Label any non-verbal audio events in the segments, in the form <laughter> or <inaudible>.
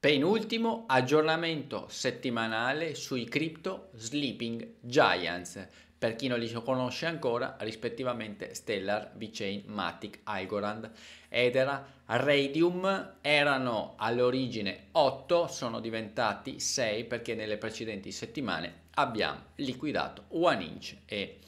Penultimo aggiornamento settimanale sui crypto sleeping giants. Per chi non li conosce ancora, rispettivamente Stellar, VeChain, Matic, Algorand, Edera, Radium erano all'origine 8, sono diventati 6 perché nelle precedenti settimane abbiamo liquidato One Inch e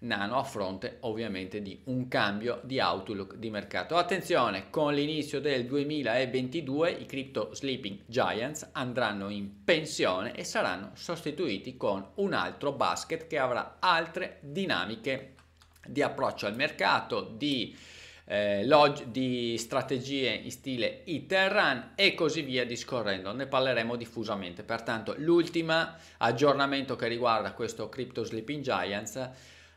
nano a fronte ovviamente di un cambio di outlook di mercato. Attenzione, con l'inizio del 2022 i crypto sleeping giants andranno in pensione e saranno sostituiti con un altro basket che avrà altre dinamiche di approccio al mercato, di eh, log- di strategie in stile Iterran e così via discorrendo, ne parleremo diffusamente. Pertanto l'ultimo aggiornamento che riguarda questo Crypto Sleeping Giants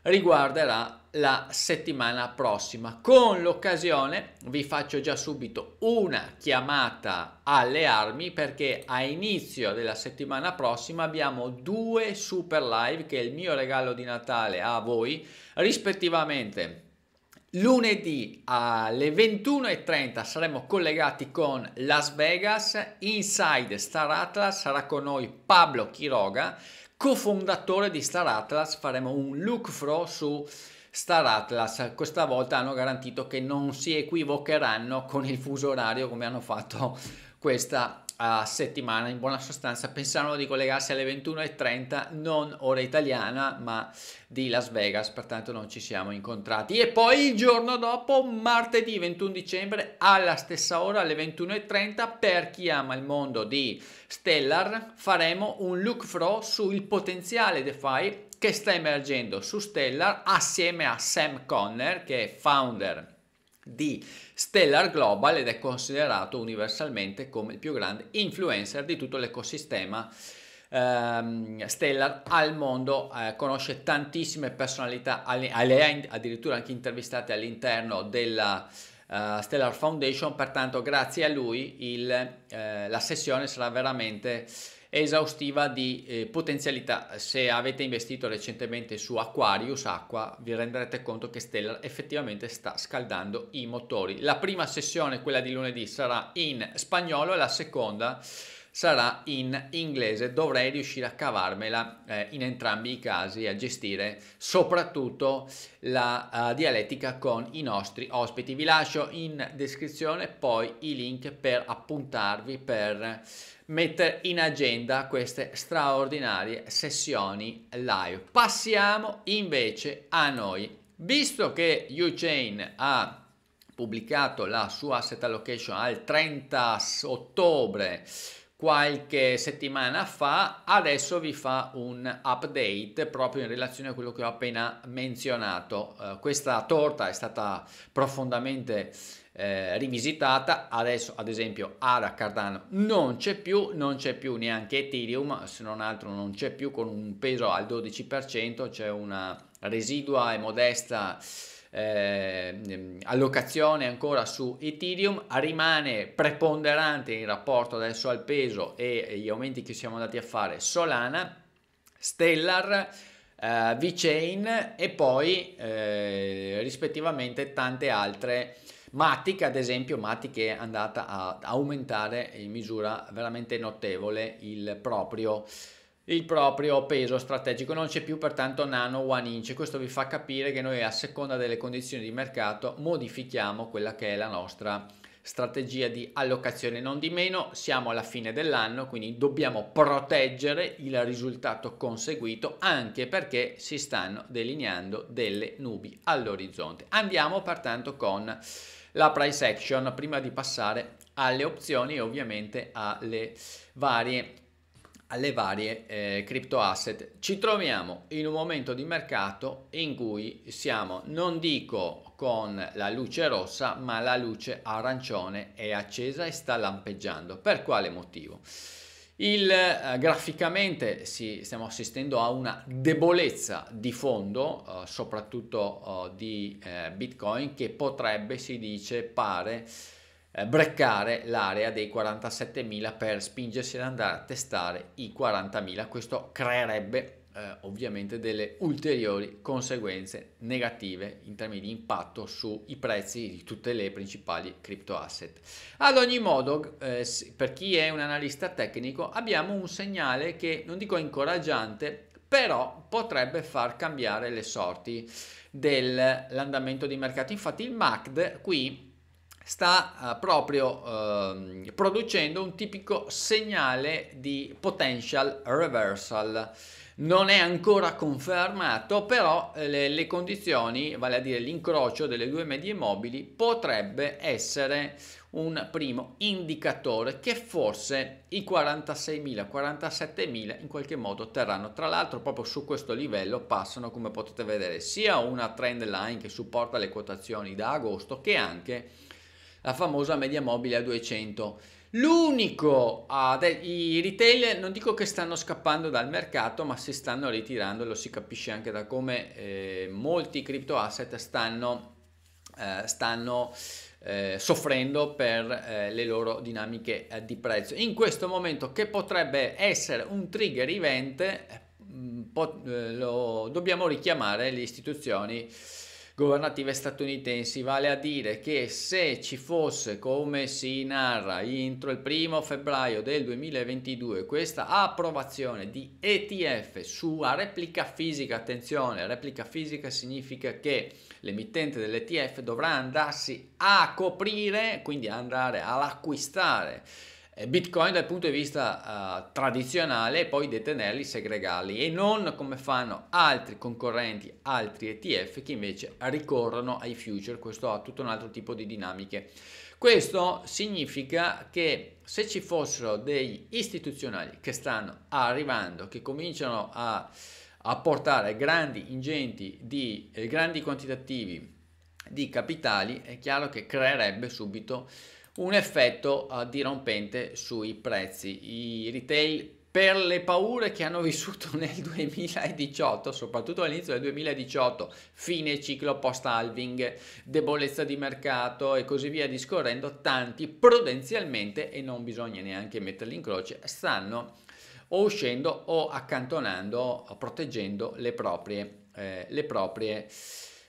riguarderà la settimana prossima. Con l'occasione vi faccio già subito una chiamata alle armi perché a inizio della settimana prossima abbiamo due super live che è il mio regalo di Natale a voi rispettivamente. Lunedì alle 21.30 saremo collegati con Las Vegas, Inside Star Atlas sarà con noi Pablo Chiroga cofondatore di Star Atlas, faremo un look fro su Star Atlas. Questa volta hanno garantito che non si equivocheranno con il fuso orario come hanno fatto questa a settimana, in buona sostanza pensavano di collegarsi alle 21.30, non ora italiana, ma di Las Vegas, pertanto non ci siamo incontrati. E poi il giorno dopo, martedì 21 dicembre, alla stessa ora, alle 21.30, per chi ama il mondo di Stellar, faremo un look through sul potenziale DeFi che sta emergendo su Stellar assieme a Sam Conner, che è founder di Stellar Global ed è considerato universalmente come il più grande influencer di tutto l'ecosistema ehm, Stellar al mondo, eh, conosce tantissime personalità, alle, alle, addirittura anche intervistate all'interno della uh, Stellar Foundation, pertanto grazie a lui il, eh, la sessione sarà veramente esaustiva di eh, potenzialità. Se avete investito recentemente su Aquarius Acqua, vi renderete conto che Stellar effettivamente sta scaldando i motori. La prima sessione, quella di lunedì, sarà in spagnolo e la seconda sarà in inglese. Dovrei riuscire a cavarmela eh, in entrambi i casi a gestire soprattutto la uh, dialettica con i nostri ospiti. Vi lascio in descrizione poi i link per appuntarvi per mettere in agenda queste straordinarie sessioni live. Passiamo invece a noi. Visto che UChain ha pubblicato la sua asset allocation al 30 ottobre qualche settimana fa, adesso vi fa un update proprio in relazione a quello che ho appena menzionato. Eh, questa torta è stata profondamente eh, rivisitata, adesso ad esempio Ada Cardano non c'è più, non c'è più neanche Ethereum, se non altro non c'è più con un peso al 12%, c'è una residua e modesta eh, allocazione ancora su Ethereum, rimane preponderante in rapporto adesso al peso e gli aumenti che siamo andati a fare Solana, Stellar, eh, VeChain e poi eh, rispettivamente tante altre Matic ad esempio, Matic è andata ad aumentare in misura veramente notevole il proprio il proprio peso strategico non c'è più pertanto nano one inch questo vi fa capire che noi a seconda delle condizioni di mercato modifichiamo quella che è la nostra strategia di allocazione non di meno siamo alla fine dell'anno quindi dobbiamo proteggere il risultato conseguito anche perché si stanno delineando delle nubi all'orizzonte andiamo pertanto con la price action prima di passare alle opzioni e ovviamente alle varie alle varie eh, crypto asset. Ci troviamo in un momento di mercato in cui siamo, non dico con la luce rossa, ma la luce arancione è accesa e sta lampeggiando. Per quale motivo? Il, eh, graficamente sì, stiamo assistendo a una debolezza di fondo, eh, soprattutto oh, di eh, Bitcoin, che potrebbe, si dice, pare eh, breccare l'area dei 47.000 per spingersi ad andare a testare i 40.000. Questo creerebbe eh, ovviamente delle ulteriori conseguenze negative in termini di impatto sui prezzi di tutte le principali crypto asset. Ad ogni modo, eh, per chi è un analista tecnico, abbiamo un segnale che non dico incoraggiante, però potrebbe far cambiare le sorti dell'andamento di mercato. Infatti il MACD qui sta eh, proprio eh, producendo un tipico segnale di potential reversal. Non è ancora confermato, però eh, le, le condizioni, vale a dire l'incrocio delle due medie mobili, potrebbe essere un primo indicatore che forse i 46.000, 47.000 in qualche modo terranno. Tra l'altro proprio su questo livello passano, come potete vedere, sia una trend line che supporta le quotazioni da agosto che anche la famosa media mobile a 200. L'unico, ah, i retail non dico che stanno scappando dal mercato, ma si stanno ritirando, lo si capisce anche da come eh, molti crypto asset stanno, eh, stanno eh, soffrendo per eh, le loro dinamiche eh, di prezzo. In questo momento che potrebbe essere un trigger event, eh, mm, lo dobbiamo richiamare le istituzioni governative statunitensi, vale a dire che se ci fosse, come si narra, entro il primo febbraio del 2022 questa approvazione di ETF su replica fisica, attenzione, replica fisica significa che l'emittente dell'ETF dovrà andarsi a coprire, quindi andare ad acquistare eh, Bitcoin dal punto di vista uh, tradizionale e poi detenerli, segregarli e non come fanno altri concorrenti, altri ETF che invece ricorrono ai future, questo ha tutto un altro tipo di dinamiche. Questo significa che se ci fossero degli istituzionali che stanno arrivando, che cominciano a, a portare grandi ingenti di eh, grandi quantitativi di capitali, è chiaro che creerebbe subito un effetto uh, dirompente sui prezzi. I retail per le paure che hanno vissuto <laughs> nel 2018, soprattutto all'inizio del 2018, fine ciclo post-halving, debolezza di mercato e così via discorrendo, tanti prudenzialmente, e non bisogna neanche metterli in croce, stanno o uscendo o accantonando, proteggendo le proprie, eh, le proprie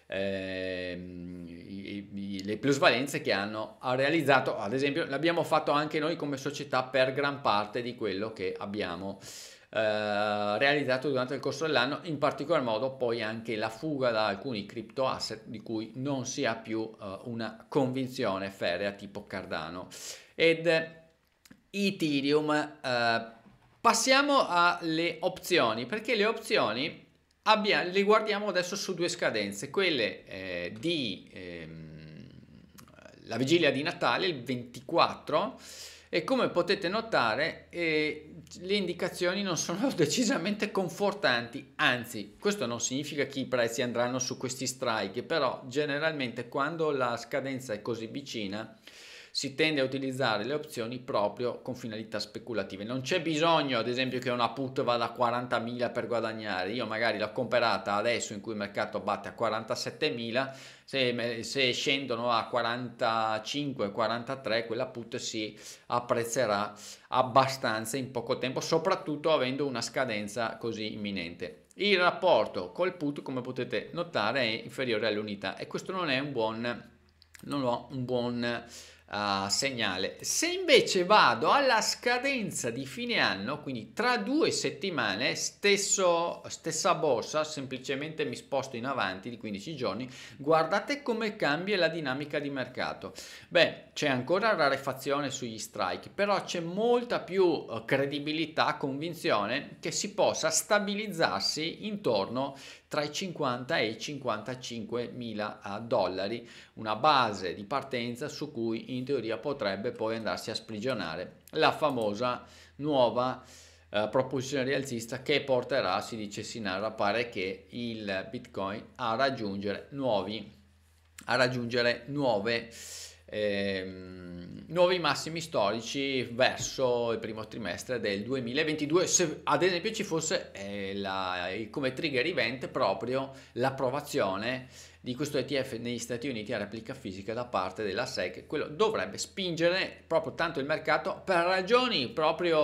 ehm, i, i, le plusvalenze che hanno realizzato, ad esempio l'abbiamo fatto anche noi come società per gran parte di quello che abbiamo eh, realizzato durante il corso dell'anno, in particolar modo poi anche la fuga da alcuni crypto asset di cui non si ha più eh, una convinzione ferrea tipo Cardano ed eh, Ethereum. Eh, passiamo alle opzioni, perché le opzioni abbiamo, li guardiamo adesso su due scadenze, quelle eh, di ehm, la vigilia di Natale, il 24, e come potete notare eh, le indicazioni non sono <laughs> decisamente confortanti, anzi questo non significa che i prezzi andranno su questi strike, però generalmente quando la scadenza è così vicina si tende a utilizzare le opzioni proprio con finalità speculative. Non c'è bisogno, ad esempio, che una put vada a 40.000 per guadagnare. Io magari l'ho comprata adesso in cui il mercato batte a 47.000, se, se scendono a 45, 43, quella put si apprezzerà abbastanza in poco tempo, soprattutto avendo una scadenza così imminente. Il rapporto col put, come potete notare, è inferiore all'unità e questo non è un buon, non ho un buon uh, segnale. Se invece vado alla scadenza di fine anno, quindi tra due settimane, stesso, stessa borsa, semplicemente mi sposto in avanti di 15 giorni, guardate come cambia la dinamica di mercato. Beh, c'è ancora rarefazione sugli strike, però c'è molta più eh, credibilità, convinzione che si possa stabilizzarsi intorno tra i 50 e i 55 mila eh, dollari, una base di partenza su cui in teoria potrebbe poi andarsi a sprigionare la famosa nuova eh, propulsione rialzista che porterà, si dice si narra, pare che il Bitcoin a raggiungere nuovi a raggiungere nuove ehm, nuovi massimi storici verso il primo trimestre del 2022 se ad esempio ci fosse eh, la, come trigger event proprio l'approvazione di questo ETF negli Stati Uniti a replica fisica da parte della SEC, quello dovrebbe spingere proprio tanto il mercato per ragioni proprio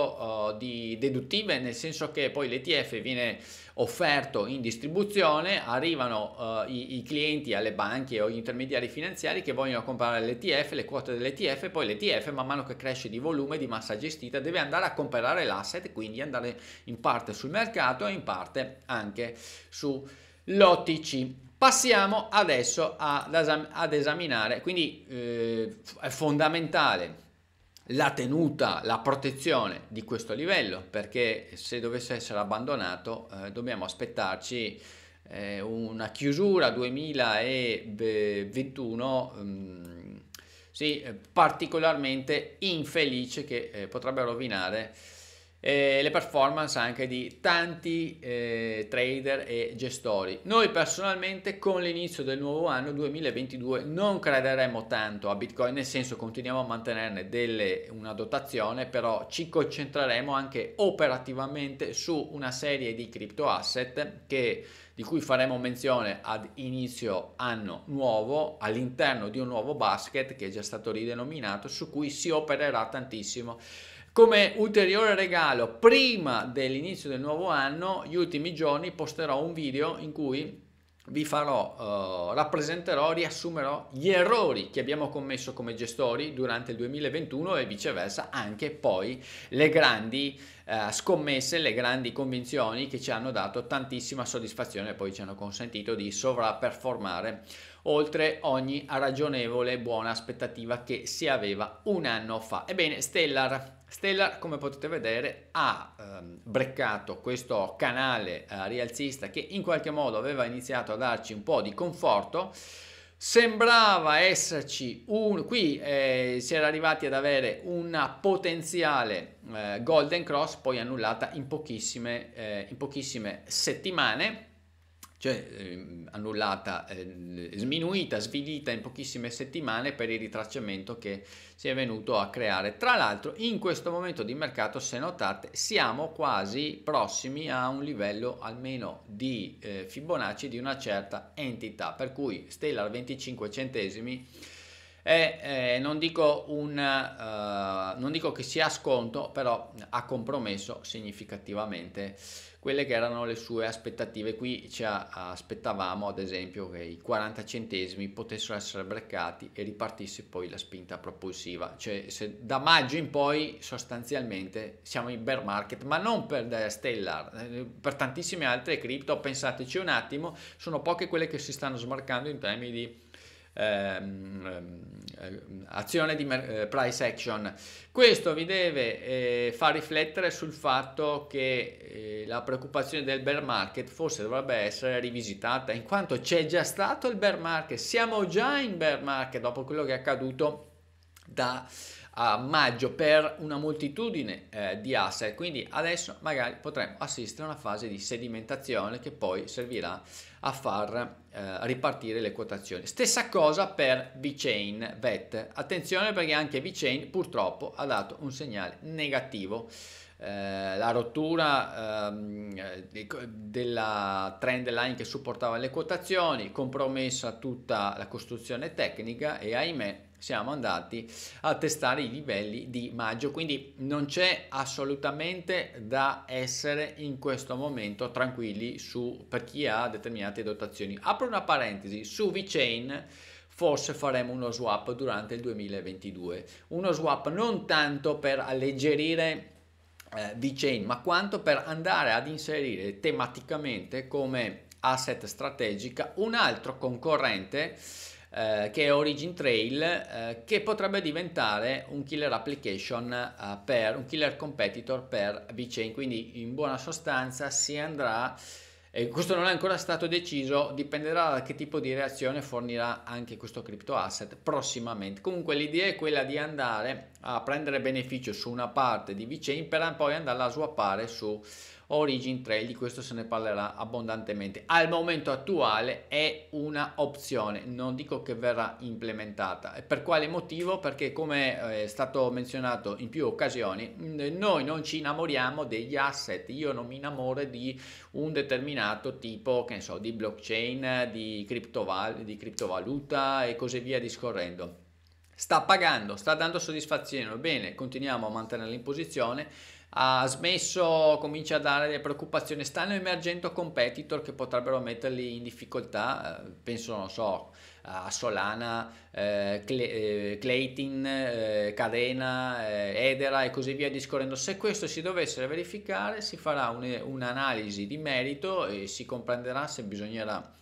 uh, di deduttive, nel senso che poi l'ETF viene offerto in distribuzione, arrivano uh, i, i, clienti alle banche o agli intermediari finanziari che vogliono comprare l'ETF, le quote dell'ETF, poi l'ETF man mano che cresce di volume, di massa gestita, deve andare a comprare l'asset, quindi andare in parte sul mercato e in parte anche sull'OTC. Passiamo adesso ad, esam- ad esaminare, quindi eh, è fondamentale la tenuta, la protezione di questo livello, perché se dovesse essere abbandonato eh, dobbiamo aspettarci eh, una chiusura 2021 mh, mm, sì, particolarmente infelice che eh, potrebbe rovinare eh, le performance anche di tanti eh, trader e gestori. Noi personalmente con l'inizio del nuovo anno 2022 non crederemo tanto a Bitcoin, nel senso continuiamo a mantenerne delle, una dotazione, però ci concentreremo anche operativamente su una serie di crypto asset che di cui faremo menzione ad inizio anno nuovo all'interno di un nuovo basket che è già stato ridenominato su cui si opererà tantissimo come ulteriore regalo, prima dell'inizio del nuovo anno, gli ultimi giorni posterò un video in cui vi farò, eh, rappresenterò, riassumerò gli errori che abbiamo commesso come gestori durante il 2021 e viceversa anche poi le grandi eh, scommesse, le grandi convinzioni che ci hanno dato tantissima soddisfazione e poi ci hanno consentito di sovraperformare oltre ogni ragionevole buona aspettativa che si aveva un anno fa. Ebbene, Stellar Stellar, come potete vedere, ha ehm, breccato questo canale eh, rialzista che in qualche modo aveva iniziato a darci un po' di conforto. Sembrava esserci un... qui eh, si era arrivati ad avere una potenziale eh, Golden Cross, poi annullata in pochissime, eh, in pochissime settimane cioè eh, annullata, eh, sminuita, svilita in pochissime settimane per il ritracciamento che si è venuto a creare. Tra l'altro in questo momento di mercato, se notate, siamo quasi prossimi a un livello almeno di eh, Fibonacci di una certa entità, per cui Stellar 25 centesimi è, eh, non, dico un, uh, non dico che sia sconto, però ha compromesso significativamente quelle che erano le sue aspettative. Qui ci aspettavamo ad esempio che i 40 centesimi potessero essere breccati e ripartisse poi la spinta propulsiva, cioè da maggio in poi sostanzialmente siamo in bear market, ma non per Stellar, eh, per tantissime altre cripto, pensateci un attimo, sono poche quelle che si stanno smarcando in termini di Ehm, ehm, azione di mer- eh, price action. Questo vi deve eh, far riflettere sul fatto che eh, la preoccupazione del bear market forse dovrebbe essere rivisitata in quanto c'è già stato il bear market, siamo già in bear market dopo quello che è accaduto da a maggio per una moltitudine eh, di asset quindi adesso magari potremmo assistere a una fase di sedimentazione che poi servirà a far eh, ripartire le quotazioni. Stessa cosa per VeChain VET. Attenzione perché anche VeChain purtroppo ha dato un segnale negativo. Eh, la rottura ehm, della trend line che supportava le quotazioni, compromessa tutta la costruzione tecnica e ahimè siamo andati a testare i livelli di maggio, quindi non c'è assolutamente da essere in questo momento tranquilli su, per chi ha determinate dotazioni. Apro una parentesi, su VeChain forse faremo uno swap durante il 2022, uno swap non tanto per alleggerire eh, VeChain, ma quanto per andare ad inserire tematicamente come asset strategica un altro concorrente eh, che è Origin Trail, eh, che potrebbe diventare un killer application eh, per un killer competitor per VeChain. Quindi in buona sostanza si andrà. E questo non è ancora stato deciso, dipenderà da che tipo di reazione fornirà anche questo crypto asset prossimamente. Comunque l'idea è quella di andare a prendere beneficio su una parte di VeChain per poi andarla a swappare su Origin Trail, di questo se ne parlerà abbondantemente. Al momento attuale è una opzione, non dico che verrà implementata. per quale motivo? Perché come eh, è stato menzionato in più occasioni, mm, noi non ci innamoriamo degli asset, io non mi innamoro di un determinato tipo, che ne so, di blockchain, di, criptoval- di criptovaluta e così via discorrendo sta pagando, sta dando soddisfazione, bene, continuiamo a mantenerla in posizione, ha smesso, comincia a dare le preoccupazioni, stanno emergendo competitor che potrebbero metterli in difficoltà, eh, penso, non so, a Solana, eh, Cle- eh, Clayton, eh, Cadena, eh, Edera e così via discorrendo. Se questo si dovesse verificare si farà un- un'analisi di merito e si comprenderà se bisognerà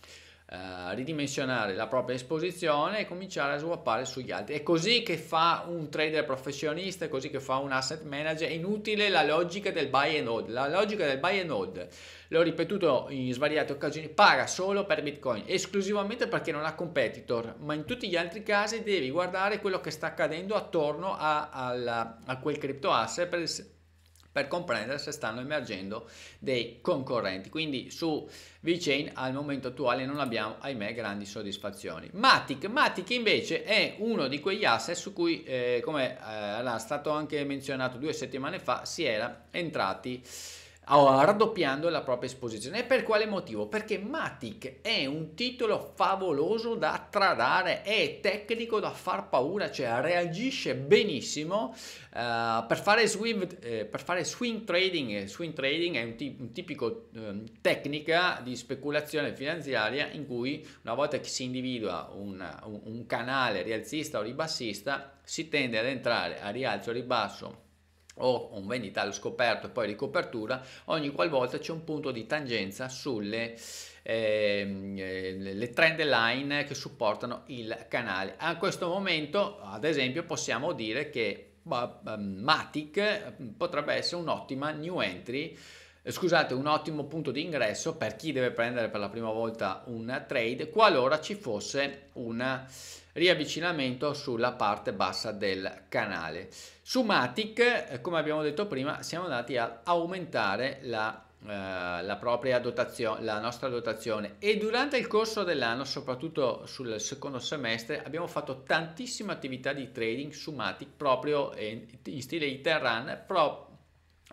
eh, ridimensionare la propria esposizione e cominciare a swappare sugli altri. È così che fa un trader professionista, è così che fa un asset manager. È inutile la logica del buy and hold. La logica del buy and hold, l'ho ripetuto in svariate occasioni, paga solo per Bitcoin, esclusivamente perché non ha competitor, ma in tutti gli altri casi devi guardare quello che sta accadendo attorno a, alla, a quel crypto asset per comprendere se stanno emergendo dei concorrenti. Quindi su VeChain al momento attuale non abbiamo, ahimè, grandi soddisfazioni. Matic, Matic invece è uno di quegli asset su cui, eh, come eh, era stato anche menzionato due settimane fa, si era entrati raddoppiando la propria esposizione. E per quale motivo? Perché Matic è un titolo favoloso da tradare, è tecnico da far paura, cioè reagisce benissimo uh, per, fare swing, eh, per, fare swing, trading. Eh, swing trading è un, t- un tipico eh, tecnica di speculazione finanziaria in cui una volta che si individua una, un, un canale rialzista o ribassista si tende ad entrare a rialzo o ribasso o un allo scoperto e poi ricopertura, ogni qualvolta c'è un punto di tangenza sulle ehm, eh, le trend line che supportano il canale. A questo momento, ad esempio, possiamo dire che ehm, Matic ehm, potrebbe essere un'ottima new entry eh, scusate, un ottimo punto di ingresso per chi deve prendere per la prima volta un trade qualora ci fosse una riavvicinamento sulla parte bassa del canale. Su Matic, eh, come abbiamo detto prima, siamo andati ad aumentare la, eh, la propria dotazione, la nostra dotazione e durante il corso dell'anno, soprattutto sul secondo semestre, abbiamo fatto tantissime attività di trading su Matic proprio in, in stile hit run, pro,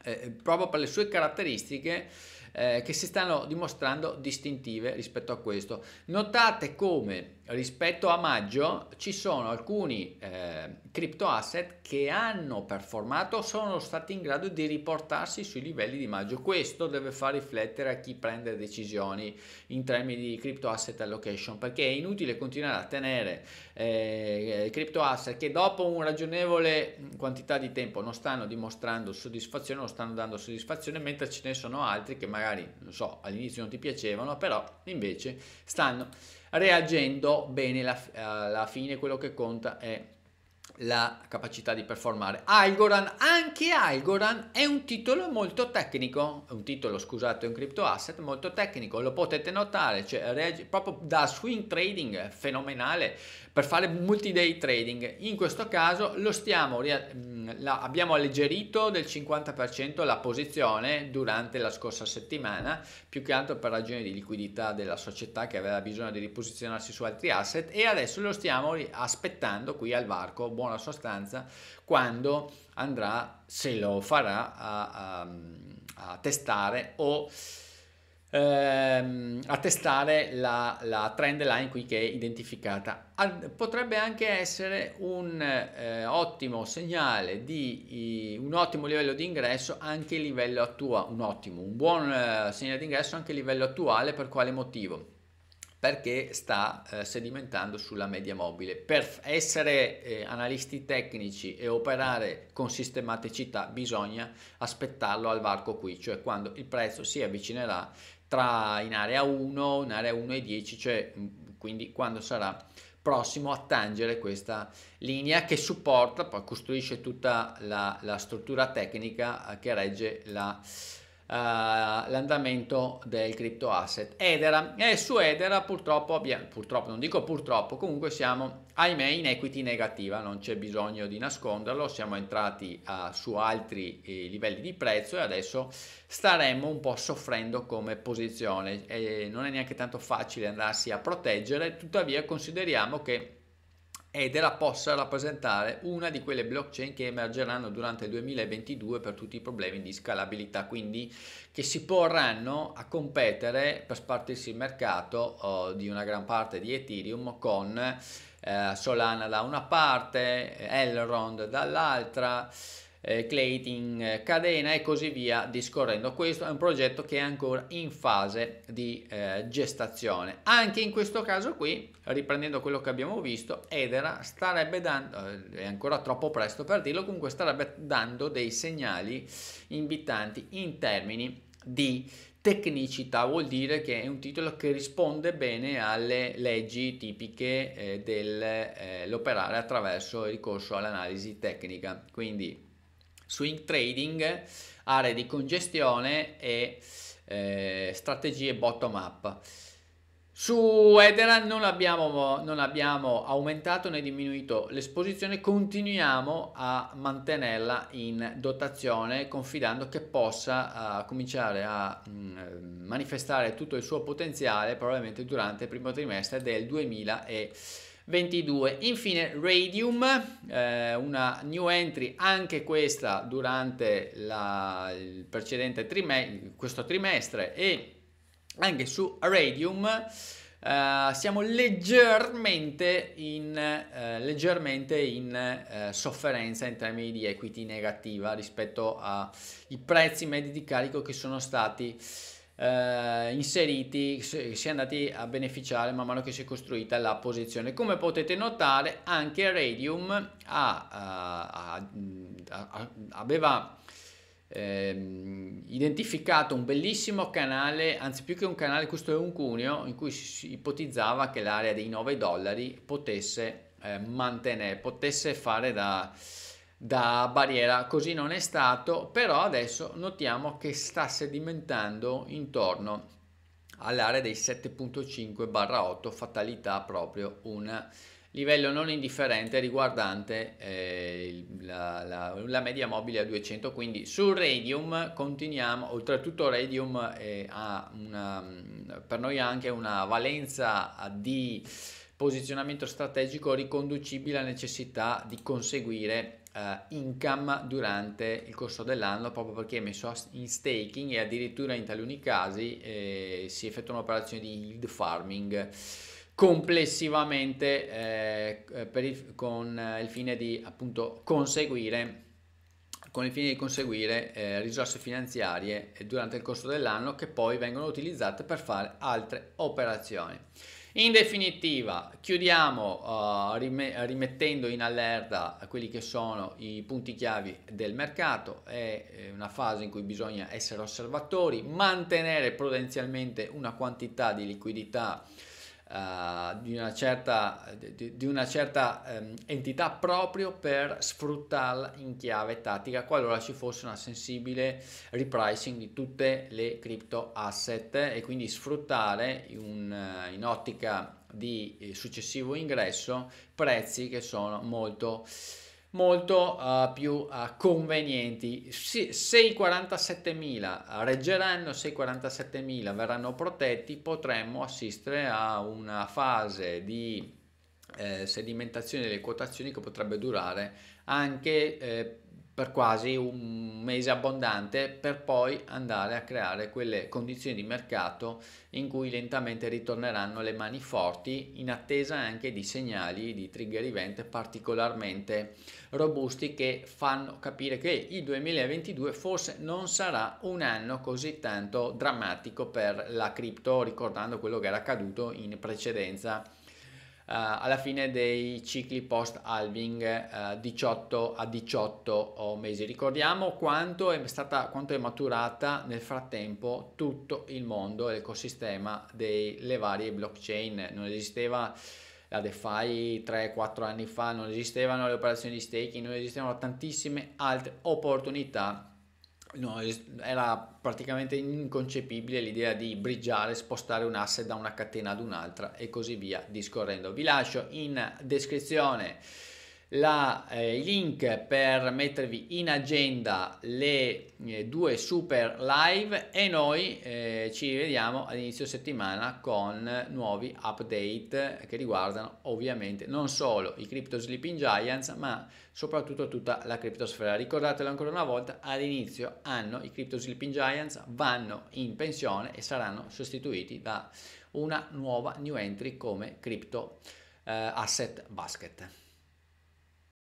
eh, proprio per le sue caratteristiche eh, che si stanno dimostrando distintive rispetto a questo. Notate come rispetto a maggio ci sono alcuni eh, crypto asset che hanno performato, sono stati in grado di riportarsi sui livelli di maggio. Questo deve far riflettere a chi prende decisioni in termini di crypto asset allocation, perché è inutile continuare a tenere eh, crypto asset che dopo un ragionevole quantità di tempo non stanno dimostrando soddisfazione, non stanno dando soddisfazione, mentre ce ne sono altri che magari, non so, all'inizio non ti piacevano, però invece stanno reagendo bene alla eh, fine quello che conta è la capacità di performare. Algorand, anche Algorand è un titolo molto tecnico, è un titolo scusate, un crypto asset molto tecnico, lo potete notare, cioè, reage, proprio da swing trading fenomenale per fare multi day trading. In questo caso lo stiamo, la, abbiamo alleggerito del 50% la posizione durante la scorsa settimana, più che altro per ragioni di liquidità della società che aveva bisogno di riposizionarsi su altri asset e adesso lo stiamo aspettando qui al varco buona sostanza quando andrà, se lo farà, a, a, a testare o ehm, a testare la, la, trend line qui che è identificata. potrebbe anche essere un eh, ottimo segnale di i, un ottimo livello di ingresso anche livello attuale, un ottimo, un buon eh, segnale di ingresso anche livello attuale per quale motivo? perché sta eh, sedimentando sulla media mobile. Per essere eh, analisti tecnici e operare con sistematicità bisogna aspettarlo al varco qui, cioè quando il prezzo si avvicinerà tra in area 1, in area 1 e 10, cioè mm, quindi quando sarà prossimo a tangere questa linea che supporta, poi costruisce tutta la, la struttura tecnica eh, che regge la eh, l'andamento del crypto asset. Edera, e su Edera purtroppo, abbiamo, purtroppo, non dico purtroppo, comunque siamo ahimè in equity negativa, non c'è bisogno di nasconderlo, siamo entrati a, eh, su altri eh, livelli di prezzo e adesso staremmo un po' soffrendo come posizione e non è neanche tanto facile andarsi a proteggere, tuttavia consideriamo che ed è possa rappresentare una di quelle blockchain che emergeranno durante il 2022 per tutti i problemi di scalabilità, quindi che si porranno a competere per spartirsi il mercato uh, di una gran parte di Ethereum con uh, Solana da una parte, Elrond dall'altra eh, Clayton, eh, Cadena e così via discorrendo. Questo è un progetto che è ancora in fase di eh, gestazione. Anche in questo caso qui, riprendendo quello che abbiamo visto, Edera starebbe dando, eh, è ancora troppo presto per dirlo, comunque starebbe dando dei segnali invitanti in termini di tecnicità vuol dire che è un titolo che risponde bene alle leggi tipiche eh, dell'operare eh, attraverso il ricorso all'analisi tecnica quindi swing trading, aree di congestione e eh, strategie bottom up. Su Edera non abbiamo, non abbiamo aumentato né diminuito l'esposizione, continuiamo a mantenerla in dotazione confidando che possa uh, cominciare a mh, mm, manifestare tutto il suo potenziale probabilmente durante il primo trimestre del 2020. 22. Infine Radium, eh, una new entry anche questa durante la, il precedente trimestre, questo trimestre e anche su Radium eh, siamo leggermente in, eh, leggermente in eh, sofferenza in termini di equity negativa rispetto ai prezzi medi di carico che sono stati eh, inseriti, si è andati a beneficiare man mano che si è costruita la posizione. Come potete notare anche Radium ha, eh, ha, ha, aveva eh, identificato un bellissimo canale, anzi più che un canale, questo è un cuneo in cui si ipotizzava che l'area dei 9 dollari potesse eh, mantenere, potesse fare da da barriera, così non è stato, però adesso notiamo che sta sedimentando intorno all'area dei 7.5-8 fatalità proprio un livello non indifferente riguardante eh, la, la, la, media mobile a 200 quindi sul radium continuiamo oltretutto radium eh, ha una, per noi anche una valenza di posizionamento strategico riconducibile alla necessità di conseguire uh, income durante il corso dell'anno proprio perché è messo in staking e addirittura in taluni casi eh, si effettua un'operazione di yield farming complessivamente eh, il, con il fine di appunto conseguire con il fine di conseguire eh, risorse finanziarie durante il corso dell'anno che poi vengono utilizzate per fare altre operazioni. In definitiva, chiudiamo uh, rimettendo in allerta quelli che sono i punti chiavi del mercato, è una fase in cui bisogna essere osservatori, mantenere prudenzialmente una quantità di liquidità uh, uh, di una certa, di, di una certa um, entità proprio per sfruttarla in chiave tattica qualora ci fosse una sensibile repricing di tutte le crypto asset e quindi sfruttare in, eh, in ottica di eh, successivo ingresso prezzi che sono molto molto uh, più uh, convenienti. Se, i 47.000 reggeranno, se i 47.000 verranno protetti, potremmo assistere a una fase di eh, sedimentazione delle quotazioni che potrebbe durare anche eh, per quasi un mese abbondante per poi andare a creare quelle condizioni di mercato in cui lentamente ritorneranno le mani forti in attesa anche di segnali di trigger event particolarmente robusti che fanno capire che il 2022 forse non sarà un anno così tanto drammatico per la cripto ricordando quello che era accaduto in precedenza eh, alla fine dei cicli post halving 18 eh, a 18 mesi. Ricordiamo quanto è, stata, quanto è maturata nel frattempo tutto il mondo, l'ecosistema delle varie blockchain. Non esisteva la DeFi 3-4 anni fa, non esistevano le operazioni di staking, non esistevano tantissime altre opportunità no, era praticamente inconcepibile l'idea di bridgeare, spostare un asse da una catena ad un'altra e così via discorrendo. Vi lascio in descrizione la eh, link per mettervi in agenda le eh, due super live e noi eh, ci vediamo all'inizio settimana con nuovi update che riguardano ovviamente non solo i Crypto Sleeping Giants ma soprattutto tutta la criptosfera. Ricordatelo ancora una volta, all'inizio anno i Crypto Sleeping Giants vanno in pensione e saranno sostituiti da una nuova new entry come Crypto eh, Asset Basket.